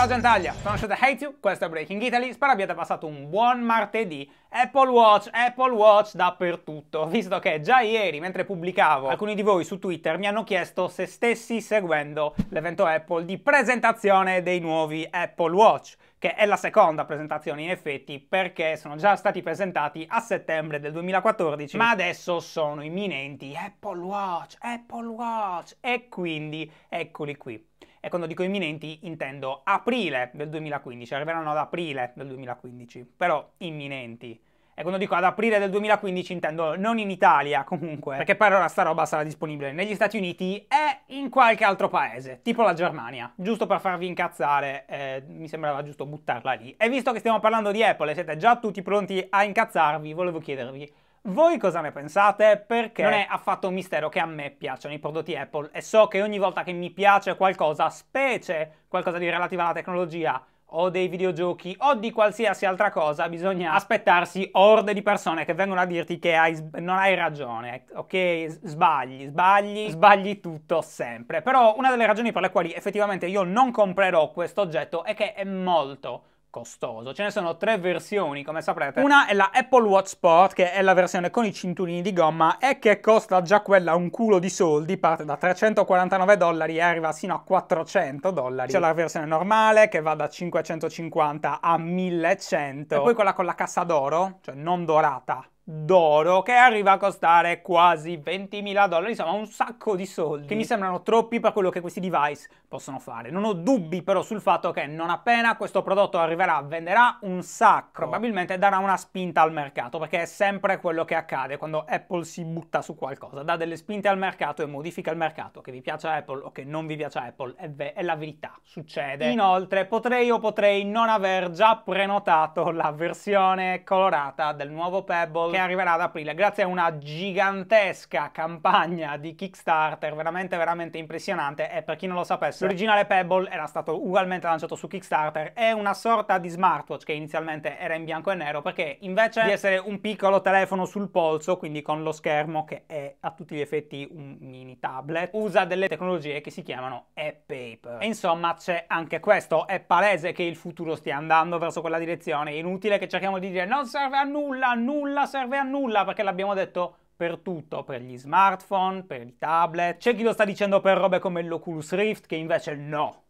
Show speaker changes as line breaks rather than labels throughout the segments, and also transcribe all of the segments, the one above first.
Ciao Gentaglia, sono Shadow Hate You, questo è Breaking Italy, spero abbiate passato un buon martedì. Apple Watch, Apple Watch dappertutto, visto che già ieri, mentre pubblicavo, alcuni di voi su Twitter mi hanno chiesto se stessi seguendo l'evento Apple di presentazione dei nuovi Apple Watch che è la seconda presentazione in effetti perché sono già stati presentati a settembre del 2014 ma adesso sono imminenti Apple Watch, Apple Watch e quindi eccoli qui e quando dico imminenti intendo aprile del 2015, arriveranno ad aprile del 2015, però imminenti. E quando dico ad aprile del 2015 intendo non in Italia comunque, perché per ora sta roba sarà disponibile negli Stati Uniti e in qualche altro paese, tipo la Germania. Giusto per farvi incazzare, eh, mi sembrava giusto buttarla lì. E visto che stiamo parlando di Apple e siete già tutti pronti a incazzarvi, volevo chiedervi voi cosa ne pensate? Perché non è affatto un mistero che a me piacciono i prodotti Apple e so che ogni volta che mi piace qualcosa, specie qualcosa di relativo alla tecnologia, o dei videogiochi o di qualsiasi altra cosa, bisogna aspettarsi orde di persone che vengono a dirti che hai, non hai ragione, ok? Sbagli, sbagli, sbagli tutto sempre. Però una delle ragioni per le quali effettivamente io non comprerò questo oggetto è che è molto costoso. Ce ne sono tre versioni, come saprete. Una è la Apple Watch Sport, che è la versione con i cinturini di gomma e che costa già quella un culo di soldi, parte da 349 dollari e arriva sino a 400 dollari. C'è la versione normale che va da 550 a 1100 e poi quella con la cassa d'oro, cioè non dorata, d'oro che arriva a costare quasi 20.000 dollari, insomma un sacco di soldi che mi sembrano troppi per quello che questi device possono fare. Non ho dubbi però sul fatto che non appena questo prodotto arriverà venderà un sacco, oh. probabilmente darà una spinta al mercato perché è sempre quello che accade quando Apple si butta su qualcosa, dà delle spinte al mercato e modifica il mercato, che vi piace Apple o che non vi piace Apple, è, è la verità, succede. Inoltre potrei o potrei non aver già prenotato la versione colorata del nuovo Pebble che arriverà ad aprile grazie a una gigantesca campagna di Kickstarter veramente veramente impressionante e per chi non lo sapesse l'originale Pebble era stato ugualmente lanciato su Kickstarter è una sorta di smartwatch che inizialmente era in bianco e nero perché invece di essere un piccolo telefono sul polso quindi con lo schermo che è a tutti gli effetti un mini tablet usa delle tecnologie che si chiamano e-paper e insomma c'è anche questo è palese che il futuro stia andando verso quella direzione è inutile che cerchiamo di dire non serve a nulla nulla serve serve a nulla perché l'abbiamo detto per tutto, per gli smartphone, per i tablet. C'è chi lo sta dicendo per robe come l'Oculus Rift che invece no.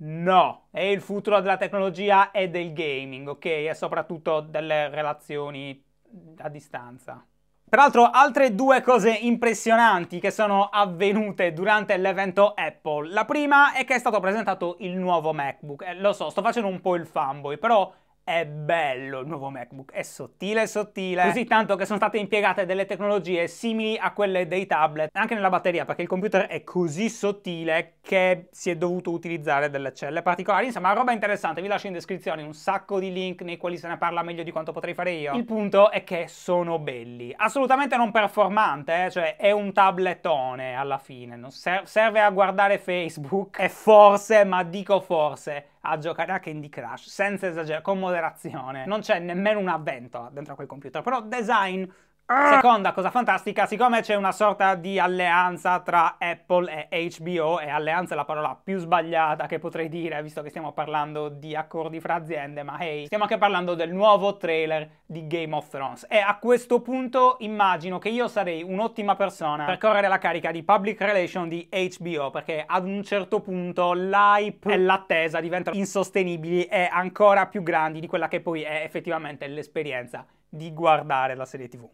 No, è il futuro della tecnologia e del gaming, ok? E soprattutto delle relazioni a distanza. Tra l'altro, altre due cose impressionanti che sono avvenute durante l'evento Apple. La prima è che è stato presentato il nuovo MacBook. Eh, lo so, sto facendo un po' il fanboy, però è bello il nuovo MacBook, è sottile sottile, così tanto che sono state impiegate delle tecnologie simili a quelle dei tablet, anche nella batteria, perché il computer è così sottile che si è dovuto utilizzare delle celle particolari, insomma roba interessante, vi lascio in descrizione un sacco di link nei quali se ne parla meglio di quanto potrei fare io. Il punto è che sono belli, assolutamente non performante, eh? cioè è un tabletone alla fine, non ser serve a guardare Facebook, e forse, ma dico forse, a giocare a Candy Crush, senza esagerare, con moderazione. Non c'è nemmeno una ventola dentro a quel computer, però design Ah! Seconda cosa fantastica, siccome c'è una sorta di alleanza tra Apple e HBO, e alleanza è la parola più sbagliata che potrei dire, visto che stiamo parlando di accordi fra aziende, ma hey, stiamo anche parlando del nuovo trailer di Game of Thrones. E a questo punto immagino che io sarei un'ottima persona per correre la carica di public relation di HBO, perché ad un certo punto l'hype e l'attesa diventano insostenibili e ancora più grandi di quella che poi è effettivamente l'esperienza di guardare la serie tv.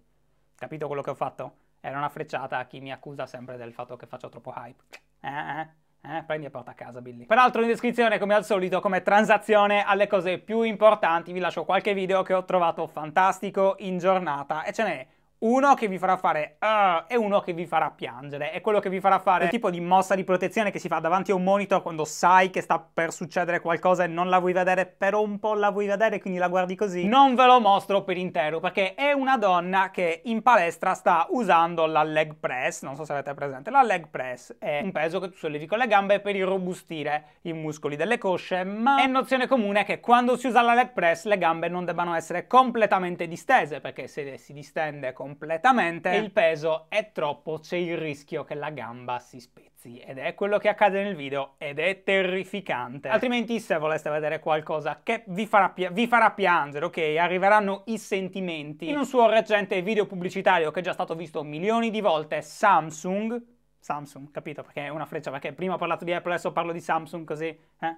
Capito quello che ho fatto? Era una frecciata a chi mi accusa sempre del fatto che faccio troppo hype. Eh, eh. Eh, prendi e porta a casa Billy. Peraltro in descrizione come al solito come transazione alle cose più importanti vi lascio qualche video che ho trovato fantastico in giornata e ce n'è uno che vi farà fare uh, e uno che vi farà piangere. È quello che vi farà fare il tipo di mossa di protezione che si fa davanti a un monitor quando sai che sta per succedere qualcosa e non la vuoi vedere, però un po' la vuoi vedere, quindi la guardi così. Non ve lo mostro per intero perché è una donna che in palestra sta usando la leg press. Non so se avete presente. La leg press è un peso che tu sollevi con le gambe per irrobustire i muscoli delle cosce, ma è nozione comune che quando si usa la leg press le gambe non debbano essere completamente distese perché se si distende con completamente e il peso è troppo, c'è il rischio che la gamba si spezzi ed è quello che accade nel video ed è terrificante. Altrimenti se voleste vedere qualcosa che vi farà, pi vi farà piangere, ok, arriveranno i sentimenti. In un suo recente video pubblicitario che è già stato visto milioni di volte, Samsung, Samsung, capito perché è una freccia, perché prima ho parlato di Apple, adesso parlo di Samsung così, eh?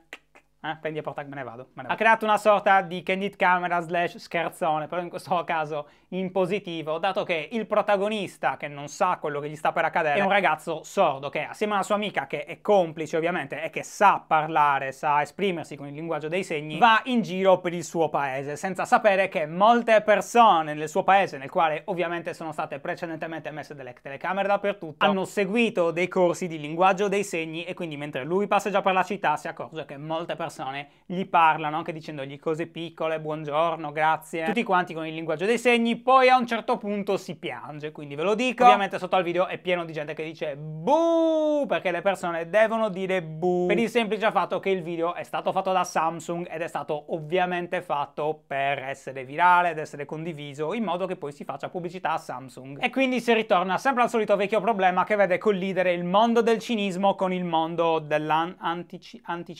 Eh, prendi a portare, me ne vado. Me ne vado. Ha creato una sorta di candid camera slash scherzone, però in questo caso in positivo, dato che il protagonista, che non sa quello che gli sta per accadere, è un ragazzo sordo che assieme alla sua amica, che è complice ovviamente e che sa parlare, sa esprimersi con il linguaggio dei segni, va in giro per il suo paese, senza sapere che molte persone nel suo paese, nel quale ovviamente sono state precedentemente messe delle telecamere dappertutto, hanno seguito dei corsi di linguaggio dei segni e quindi mentre lui passeggia per la città si accorge che molte persone persone gli parlano, anche dicendogli cose piccole, buongiorno, grazie, tutti quanti con il linguaggio dei segni, poi a un certo punto si piange, quindi ve lo dico. Ovviamente sotto al video è pieno di gente che dice buu, perché le persone devono dire buu, per il semplice fatto che il video è stato fatto da Samsung ed è stato ovviamente fatto per essere virale, ed essere condiviso, in modo che poi si faccia pubblicità a Samsung. E quindi si ritorna sempre al solito vecchio problema che vede collidere il mondo del cinismo con il mondo dell'anticinismo, anti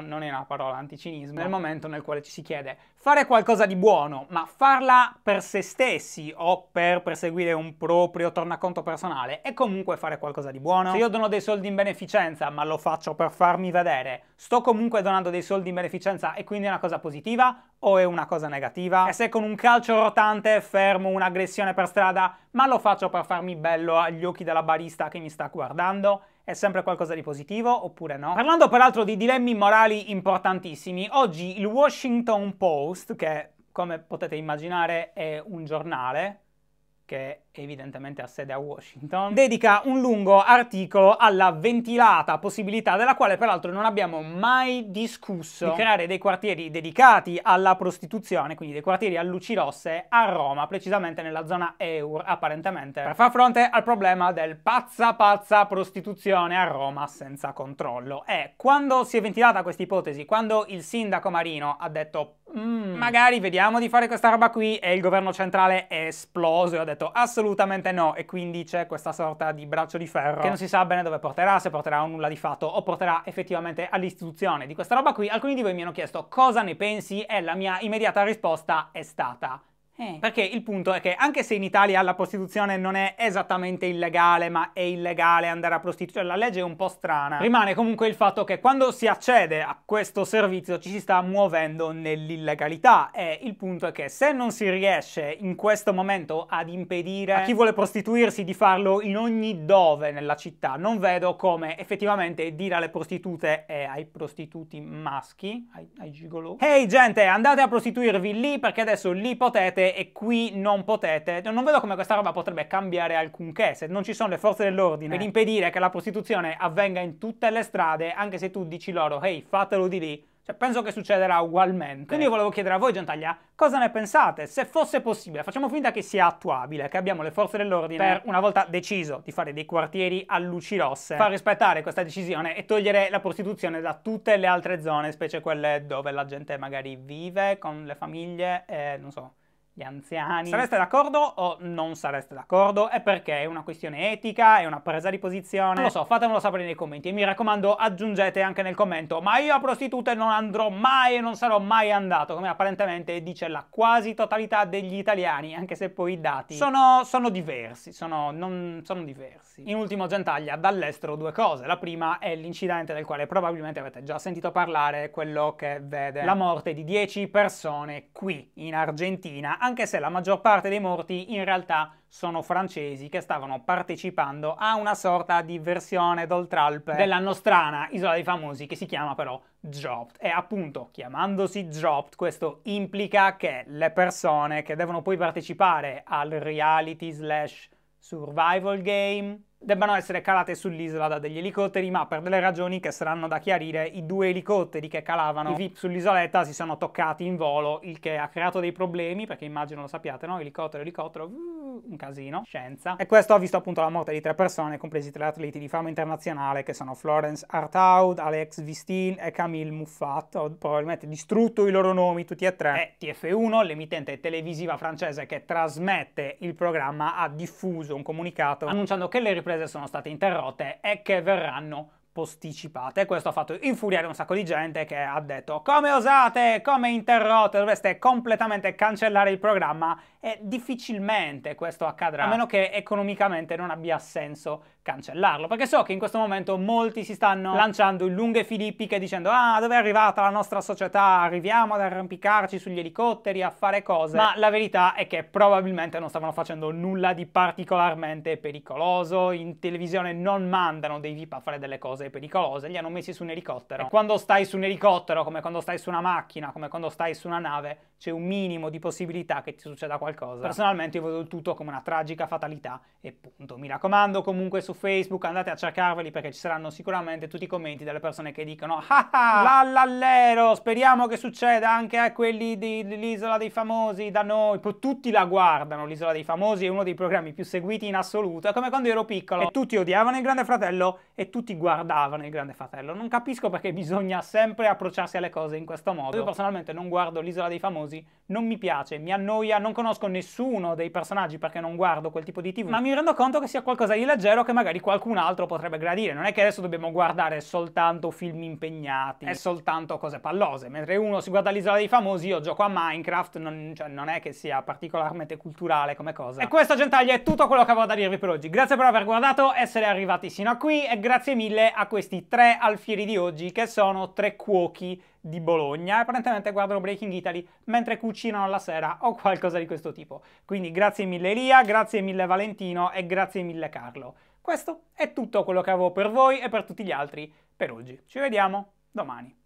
non, non è una parola anticinismo, nel momento nel quale ci si chiede fare qualcosa di buono, ma farla per se stessi o per perseguire un proprio tornaconto personale, è comunque fare qualcosa di buono. Se io dono dei soldi in beneficenza, ma lo faccio per farmi vedere, sto comunque donando dei soldi in beneficenza e quindi è una cosa positiva o è una cosa negativa? E se con un calcio rotante fermo un'aggressione per strada, ma lo faccio per farmi bello agli occhi della barista che mi sta guardando? è sempre qualcosa di positivo oppure no? Parlando peraltro di dilemmi morali importantissimi, oggi il Washington Post, che come potete immaginare è un giornale che evidentemente ha sede a Washington, dedica un lungo articolo alla ventilata possibilità, della quale peraltro non abbiamo mai discusso, di creare dei quartieri dedicati alla prostituzione, quindi dei quartieri a luci rosse, a Roma, precisamente nella zona EUR, apparentemente, per far fronte al problema del pazza pazza prostituzione a Roma senza controllo. E quando si è ventilata questa ipotesi, quando il sindaco Marino ha detto mm, mm. magari vediamo di fare questa roba qui e il governo centrale è esploso e ha detto assolutamente assolutamente no e quindi c'è questa sorta di braccio di ferro che non si sa bene dove porterà, se porterà a un nulla di fatto o porterà effettivamente all'istituzione di questa roba qui. Alcuni di voi mi hanno chiesto cosa ne pensi e la mia immediata risposta è stata eh. Perché il punto è che anche se in Italia la prostituzione non è esattamente illegale, ma è illegale andare a prostituire, la legge è un po' strana, rimane comunque il fatto che quando si accede a questo servizio ci si sta muovendo nell'illegalità e il punto è che se non si riesce in questo momento ad impedire a chi vuole prostituirsi di farlo in ogni dove nella città, non vedo come effettivamente dire alle prostitute e ai prostituti maschi, ai, ai gigolo, ehi hey gente andate a prostituirvi lì perché adesso lì potete e qui non potete, non vedo come questa roba potrebbe cambiare alcunché se non ci sono le forze dell'ordine per eh. impedire che la prostituzione avvenga in tutte le strade, anche se tu dici loro, ehi, hey, fatelo di lì. Cioè, penso che succederà ugualmente. Quindi io eh. volevo chiedere a voi, Gentaglia, cosa ne pensate? Se fosse possibile, facciamo finta che sia attuabile, che abbiamo le forze dell'ordine per, una volta deciso di fare dei quartieri a luci rosse, far rispettare questa decisione e togliere la prostituzione da tutte le altre zone, specie quelle dove la gente magari vive con le famiglie e eh, non so gli anziani. Sareste d'accordo o non sareste d'accordo? È perché è una questione etica, è una presa di posizione. Non lo so, fatemelo sapere nei commenti e mi raccomando aggiungete anche nel commento ma io a prostitute non andrò mai e non sarò mai andato, come apparentemente dice la quasi totalità degli italiani, anche se poi i dati sono, sono diversi, sono, non, sono diversi. In ultimo gentaglia, dall'estero due cose. La prima è l'incidente del quale probabilmente avete già sentito parlare, quello che vede la morte di 10 persone qui in Argentina anche se la maggior parte dei morti in realtà sono francesi che stavano partecipando a una sorta di versione d'oltralpe della nostrana isola dei famosi che si chiama però Dropped. E appunto, chiamandosi Dropped, questo implica che le persone che devono poi partecipare al reality slash survival game debbano essere calate sull'isola da degli elicotteri, ma per delle ragioni che saranno da chiarire, i due elicotteri che calavano i VIP sull'isoletta si sono toccati in volo, il che ha creato dei problemi, perché immagino lo sappiate, no? Elicottero, elicottero, un casino, scienza. E questo ha visto appunto la morte di tre persone, compresi tre atleti di fama internazionale, che sono Florence Artaud, Alex Vistin e Camille Muffat. Ho probabilmente distrutto i loro nomi tutti e tre. E eh, TF1, l'emittente televisiva francese che trasmette il programma, ha diffuso un comunicato annunciando che le riprese riprese sono state interrotte e che verranno posticipate. Questo ha fatto infuriare un sacco di gente che ha detto come osate, come interrotte, dovreste completamente cancellare il programma e difficilmente questo accadrà, a meno che economicamente non abbia senso cancellarlo, perché so che in questo momento molti si stanno lanciando in lunghe filippiche dicendo ah dove è arrivata la nostra società, arriviamo ad arrampicarci sugli elicotteri, a fare cose, ma la verità è che probabilmente non stavano facendo nulla di particolarmente pericoloso, in televisione non mandano dei VIP a fare delle cose pericolose, li hanno messi su un elicottero. E quando stai su un elicottero, come quando stai su una macchina, come quando stai su una nave, c'è un minimo di possibilità che ti succeda qualcosa qualcosa. Personalmente io vedo il tutto come una tragica fatalità e punto. Mi raccomando comunque su Facebook andate a cercarveli perché ci saranno sicuramente tutti i commenti delle persone che dicono ah ah, ah l'allallero, speriamo che succeda anche a quelli dell'isola dei famosi da noi. Poi tutti la guardano, l'isola dei famosi è uno dei programmi più seguiti in assoluto, è come quando ero piccolo e tutti odiavano il grande fratello e tutti guardavano il grande fratello. Non capisco perché bisogna sempre approcciarsi alle cose in questo modo. Io personalmente non guardo l'isola dei famosi, non mi piace, mi annoia, non conosco conosco nessuno dei personaggi perché non guardo quel tipo di TV, ma mi rendo conto che sia qualcosa di leggero che magari qualcun altro potrebbe gradire. Non è che adesso dobbiamo guardare soltanto film impegnati, è eh. soltanto cose pallose. Mentre uno si guarda l'isola dei famosi, io gioco a Minecraft, non, cioè, non è che sia particolarmente culturale come cosa. E questo, gentaglia, è tutto quello che avevo da dirvi per oggi. Grazie per aver guardato, essere arrivati sino a qui e grazie mille a questi tre alfieri di oggi che sono tre cuochi di Bologna e apparentemente guardano Breaking Italy mentre cucinano la sera o qualcosa di questo tipo. Quindi grazie mille Elia, grazie mille Valentino e grazie mille Carlo. Questo è tutto quello che avevo per voi e per tutti gli altri per oggi. Ci vediamo domani.